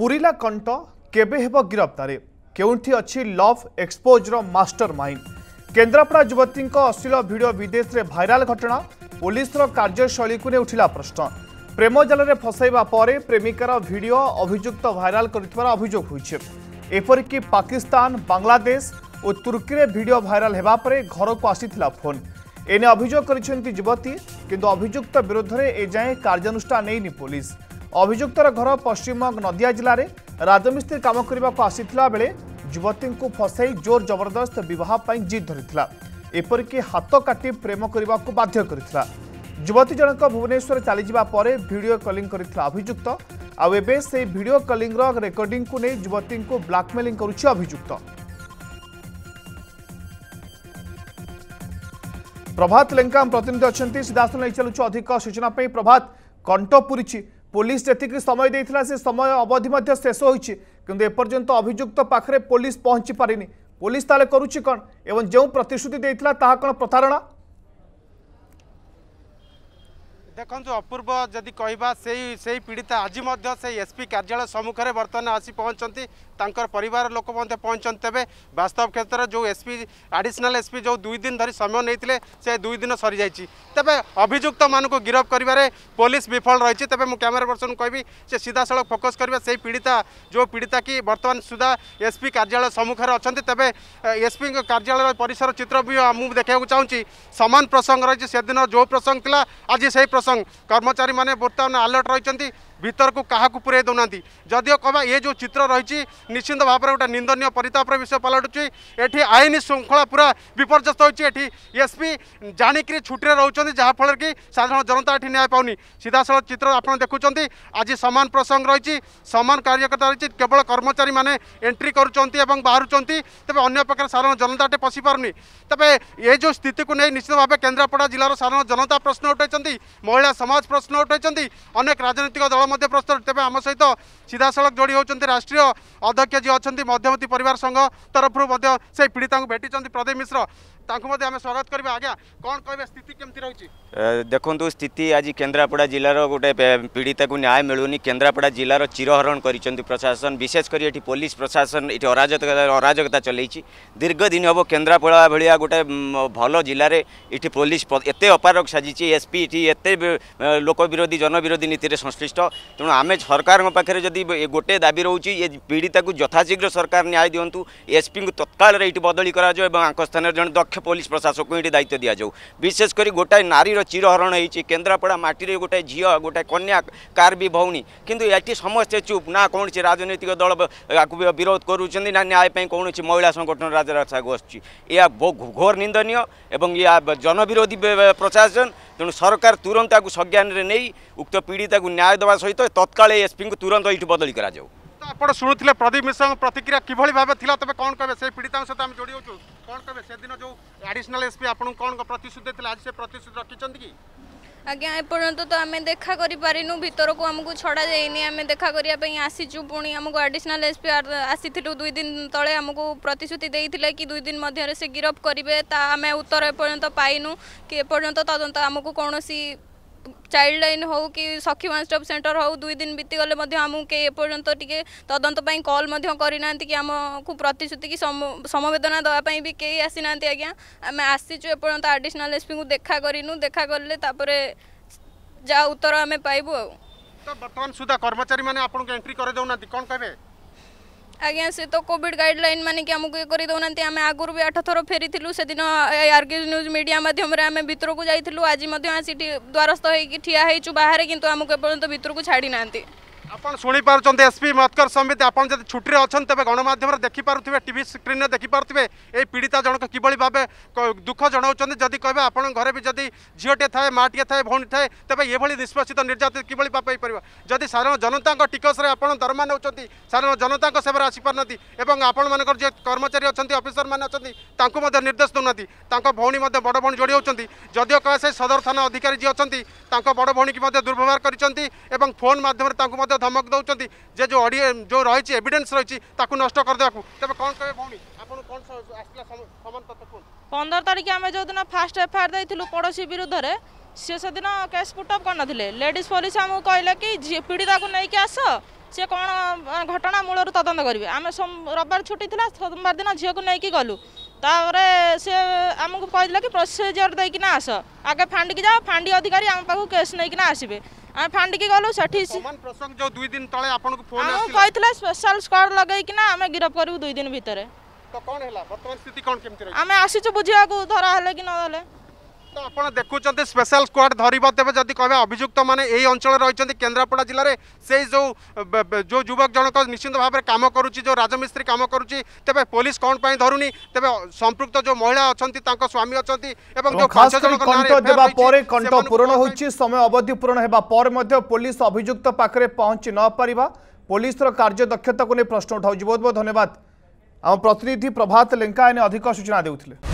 ପୁରିଲା କଣ୍ଟ କେବେ ହେବ ଗିରଫଦାରୀ କେଉଁଠି ଅଛି love exposure master mind Kendrapara ଯୁବତୀଙ୍କ ଅଶ୍ଳୀଳ ଭିଡ଼ିଓ ବିଦେଶରେ ଭାଇରାଲ ଘଟଣା ପୋଲିସର କାର୍ଯ୍ୟଶୈଳୀକୁ ନେଇ ଉଠିଲା ପ୍ରଶ୍ନ ପ୍ରେମ ଜାଲରେ ଫସାଇବା ପରେ ପ୍ରେମିକାର ଭିଡ଼ିଓ ଅଭିଯୁକ୍ତ ଭାଇରାଲ କରିଥିବାର ଅଭିଯୋଗ ହୋଇଛି ଏପରିକି ପାକିସ୍ତାନ ବାଂଲାଦେଶ ଓ ତୁର୍କୀରେ ଭିଡ଼ିଓ ଭାଇରାଲ ହେବା ପରେ ଘରକୁ ଆସିଥିଲା ଫୋନ୍ এনে অভিযোগ করেছেন যুবতী কিন্তু অভিযুক্ত বিরুদ্ধে এযায় কার্যানুষ্ঠান নেইনি পুলিশ অভিযুক্তৰ ঘৰৰ পশ্চিম মক নদীয়া জিলাৰে ৰাজমিস্ত্ৰী কাম কৰিবাক পাছি তোলাবেলে যুৱতীংকোক ফচাই জোৰ জৱৰদস্ত বিবাহ পাই জিধৰিছিল এপরকি হাত কাটি প্ৰেম কৰিবাক বাধ্য কৰিছিল যুৱতীজনক ভুবনেশ্বৰ চলে যিবা pore ভিডিও কলিং কৰিছিল অভিযুক্ত আৰু এবে সেই ভিডিও কলিং ৰ ৰেকৰ্ডিং কো নে যুৱতীংকোক ব্ল্যাকমেইলিং কৰিছে অভিযুক্ত প্রভাত লংকাৰ প্ৰতিনিধি আছেনতি সদাসলৈ চলুচ অধিক সজনা পাই প্রভাত কণ্টো পুৰিছি পুলিশ যেতিকি সময় দিয়েছিলা সে সময় অবধি মধ্যে শেষ হয়েছে কিন্তু এপর্যন্ত অভিযুক্ত পাখে পুলিশ পৌঁছি পারিনি পুলিশ তাহলে করুছি কণ এবং যে প্রতিশ্রুতি দিয়েছিলা তাহা কণ প্রতারণা कु अपूर्व जदि जि सही पीडिता आज एसपी कार्यालय सम्मुखे बर्तमा आसि पहचन् तर परिवार लोके पहुँच तेह्र वास्तव क्षेत्र जो एसपी आडिसनाल एसपी जो दुई दिन धरि समय नै दुई दिन सरी सरि तपाईँ अभियुक्त मिरफ पुलिस विफल रहेछ तपाईँ म क्यमेरा पर्सन सीधा सड़क फोकस गरेर पीडिता जो पीडिता कि बर्तन सुधा एसपी एसपि कार्याुखेर अनि तेबे एसपि कार्यालय परिसर चित्र भी म देखाको चाहन्छु समान प्रसङ्ग रह प्रसङ्ग इलाज प्रसङ्ग সংঘ কর্মচারী মানে বর্তমানে আলর্ট রয়েছেন ଭିତରକୁ କାହାକୁ ପୁରାଇ ଦେଉନାହାନ୍ତି ଯଦିଓ କହିବା ଏ ଯେଉଁ ଚିତ୍ର ରହିଛି ନିଶ୍ଚିନ୍ତ ଭାବରେ ଗୋଟେ ନିନ୍ଦନୀୟ ପରିତାପର ବିଷୟ ପାଲଟୁଛି ଏଠି ଆଇନ ଶୃଙ୍ଖଳା ପୁରା ବିପର୍ଯ୍ୟସ୍ତ ହୋଇଛି ଏଠି ଏସ୍ପି ଜାଣିକିରି ଛୁଟିରେ ରହୁଛନ୍ତି ଯାହାଫଳରେ କି ସାଧାରଣ ଜନତା ଏଠି ନ୍ୟାୟ ପାଉନି ସିଧାସଳଖ ଚିତ୍ର ଆପଣ ଦେଖୁଛନ୍ତି ଆଜି ସମାନ ପ୍ରସଙ୍ଗ ରହିଛି ସମାନ କାର୍ଯ୍ୟକର୍ତ୍ତା ରହିଛି କେବଳ କର୍ମଚାରୀମାନେ ଏଣ୍ଟ୍ରି କରୁଛନ୍ତି ଏବଂ ବାହାରୁଛନ୍ତି ତେବେ ଅନ୍ୟ ପକ୍ଷରେ ସାଧାରଣ ଜନତା ଏଠି ପଶିପାରୁନି ତେବେ ଏ ଯେଉଁ ସ୍ଥିତିକୁ ନେଇ ନିଶ୍ଚିତ ଭାବେ କେନ୍ଦ୍ରାପଡ଼ା ଜିଲ୍ଲାର ସାଧାରଣ ଜନତା ପ୍ରଶ୍ନ ଉଠାଇଛନ୍ତି ମହିଳା ସମାଜ ପ୍ରଶ୍ନ ଉଠାଇଛନ୍ତି ଅନେକ ରାଜନୈତିକ ଦଳ प्रस्तुत तपाईँ आम सहित जोड़ी जोडिउँ राष्ट्रिय अध्यक्ष जिन्छ मध्यवर्ती परिवार संघ तरफु पीडिता भेटिन्छ प्रदीप मिश्र आम स्वागत करवा आज्ञा देखु स्थित आज केन्द्रापड़ा जिलार गोटे पीड़िता को न्याय मिलूनी केन्द्रापड़ा जिलार चिरहरण कर प्रशासन विशेषकर ये पुलिस प्रशासन ये अराजकता अराजकता चलई दीर्घ दिन हम केन्द्रापड़ा भाया गोटे भल जिले ये पुलिस एत अपारक साजिश एसपी ये एत लोक विरोधी जनविरोधी विरोधी नीति संश्लिष्ट तेणु आम सरकार पाखे जदि गोटे दाबी रोचे पीड़िता को यथाशीघ्र सरकार न्याय दिंटू एसपी को तत्काल ये बदली कर स्थान जन दक्ष পুলিশ প্রশাসকু এটি দায়িত্ব দিয়া যাও বিশেষ করে গোটায় নারীর চিরহরণ হয়েছে কেন্দ্রাপড়া মাটিরে গোটায় ঝিও গোটায় কন্যা কার বি ভৌণী কিন্তু এটি সমস্তে চুপ না কৌশি রাজনৈতিক দল বিরোধ করছেন না ন্যায় পাই কৌশি মহিলা সংগঠন রাজরাস্তাকু আসছে এ ঘোর নিন্দনীয় এবং ইয়া জনবিরোধী প্রশাসন তেমন সরকার তুরন্ত তাকে সজ্ঞানের নেই উক্ত পীড়িতা ন্যায় দেওয়া সহ তৎকালে এসপি তুরন্ত এইটি বদলি করা যাও आपड़ शुणुते प्रदीप मिश्र प्रतिक्रिया कि भाव थी तुम कौन कहे से पीड़िता सहित आम जोड़ कौन कहे से दिन जो आडिशनाल एसपी आप कौन प्रतिश्रुति आज से प्रतिश्रुति रखिंट कि आज्ञा एपर्त तो आम देखा करूँ भितर को आमको छड़ा जाए आम देखा करने आसीचु पुणी आमको आडिशनाल एसपी आसी दुई दिन तले आमको प्रतिश्रुति कि दुई दिन मध्य से गिरफ्त करेंगे आम उत्तर एपर्तंत पाइनु कि एपर्तंत तदंत आमको कौन सी চাইল্ড লাইন হোক কি সখী ওয়ান স্টপ সেন্টর হোক দুই দিন বিতিগলে আমি কে এপর্যন্ত টিকি তদন্ত কল করে না কি আমি প্রতিশ্রুতি কি সমবেদনা দেওয়া বি কে আসি না আজ্ঞা আমি আসিছু এপর্যন্ত আডিশনাল এসপি কু দেখা করিনু দেখা করলে তাপরে যা উত্তর আমি পাইবু আর বর্তমান সুদ্ধা কর্মচারী মানে আপনার এন্ট্রি করে দেবে কে आज्ञा से तो कोविड गाइडलाइन मैंने कि आमको ये करना आम आगुरी भी आठ थर फेरी से दिन आरग्यूज न्यूज मीडिया मध्यम आम भितरक जाइलु आज आसी द्वारस्थ हो ठिया होचु बाहर कितु आमको एपर्त भितर को छाड़ी ना ଆପଣ ଶୁଣିପାରୁଛନ୍ତି ଏସ୍ପି ମତକର ସମିତି ଆପଣ ଯଦି ଛୁଟିରେ ଅଛନ୍ତି ତେବେ ଗଣମାଧ୍ୟମରେ ଦେଖିପାରୁଥିବେ ଟିଭି ସ୍କ୍ରିନ୍ରେ ଦେଖିପାରୁଥିବେ ଏଇ ପୀଡ଼ିତା ଜଣକ କିଭଳି ଭାବେ ଦୁଃଖ ଜଣାଉଛନ୍ତି ଯଦି କହିବେ ଆପଣଙ୍କ ଘରେ ବି ଯଦି ଝିଅଟିଏ ଥାଏ ମାଆଟିଏ ଥାଏ ଭଉଣୀ ଥାଏ ତେବେ ଏଭଳି ନିଷ୍ପେଷିତ ନିର୍ଯାତିତ କିଭଳି ଭାବେ ହେଇପାରିବ ଯଦି ସାଧାରଣ ଜନତାଙ୍କ ଟିକସରେ ଆପଣ ଦରମା ନେଉଛନ୍ତି ସାଧାରଣ ଜନତାଙ୍କ ସେବାରେ ଆସିପାରୁନାହାନ୍ତି ଏବଂ ଆପଣମାନଙ୍କର ଯିଏ କର୍ମଚାରୀ ଅଛନ୍ତି ଅଫିସରମାନେ ଅଛନ୍ତି ତାଙ୍କୁ ମଧ୍ୟ ନିର୍ଦ୍ଦେଶ ଦେଉନାହାନ୍ତି ତାଙ୍କ ଭଉଣୀ ମଧ୍ୟ ବଡ଼ ଭଉଣୀ ଯୋଡ଼ି ହେଉଛନ୍ତି ଯଦିଓ କୁହାଯାଏ ସଦର ଥାନା ଅଧିକାରୀ ଯିଏ ଅଛନ୍ତି ତାଙ୍କ ବଡ଼ ଭଉଣୀକି ମଧ୍ୟ ଦୁର୍ବ୍ୟବହାର କରିଛନ୍ତି ଏବଂ ଫୋନ୍ ମାଧ୍ୟମରେ ତାଙ୍କୁ ମଧ୍ୟ ধমক দেউଛନ୍ତି যে ଯେଉଁ ଅଡ଼ିଓ ଯେଉଁ ରହିଛି ଏଭିଡେନ୍ସ ରହିଛି ତାକୁ ନଷ୍ଟ କରିଦେବାକୁ ତେବେ କ'ଣ କହିବେ ଭଉଣୀ ଆପଣଙ୍କୁ କ'ଣ ଆସିଲା ସମାନ ତଥ୍ୟ କୁହନ୍ତୁ ପନ୍ଦର ତାରିଖ ଆମେ ଯେଉଁଦିନ ଫାଷ୍ଟ ଏଫଆଇଆର୍ ଦେଇଥିଲୁ ପଡ଼ୋଶୀ ବିରୁଦ୍ଧରେ ସିଏ ସେଦିନ କେସ୍ ପୁଟଅପ୍ କରିନଥିଲେ ଲେଡ଼ିଜ୍ ପୋଲିସ ଆମକୁ କହିଲେ କି ପୀଡ଼ିତାକୁ ନେଇକି ଆସ ସିଏ କ'ଣ ଘଟଣା ମୂଳରୁ ତଦନ୍ତ କରିବେ ଆମେ ରବିବାର ଛୁଟି ଥିଲା ସୋମବାର ଦିନ ଝିଅକୁ ନେଇକି ଗଲୁ ତାପରେ ସେ ଆମକୁ କହିଥିଲା କି ପ୍ରୋସିଜିଓର ଦେଇକିନା ଆସ ଆଗେ ଫାଣ୍ଡିକି ଯାଅ ଫାଣ୍ଡି ଅଧିକାରୀ ଆମ ପାଖକୁ କେସ୍ ନେଇକିନା ଆସିବେ ଆମେ ଫାଣ୍ଡିକି ଗଲୁ ସେଠି ପ୍ରସଙ୍ଗ ଯୋଉ ଦୁଇ ଦିନ ତଳେ ଆପଣଙ୍କୁ ଫୋନ ଆସିଲା କହିଥିଲା ସ୍ପେଶାଲ ସ୍କ୍ୱାଡ୍ ଲଗେଇକିନା ଆମେ ଗିରଫ କରିବୁ ଦୁଇ ଦିନ ଭିତରେ ତ କ'ଣ ହେଲା ବର୍ତ୍ତମାନ ସ୍ଥିତି କ'ଣ କେମିତି ରହିଛି ଆମେ ଆସିଛୁ ବୁଝିବାକୁ ଧରା ହେଲେ କି ନ ହେଲେ आपड़ देखुं स्पेशल स्क्वाड धर तेज कह अभुक्त मैंने यही अंचल रही केन्द्रापड़ा जिले में से जो जो युवक जनक निश्चिंत भाव में कम कर जो राजमिस्त्री कम कर पुलिस कौन पर धरूनी तेज संपुक्त जो महिला अच्छा स्वामी अच्छा कंट पूरण हो समय अवधि पूरण होगा पुलिस अभियुक्त पाखे न पार पुलिस कार्यदक्षता को नहीं प्रश्न उठाऊ बहुत बहुत धन्यवाद आम प्रतिनिधि प्रभात लेंका अधिक सूचना देते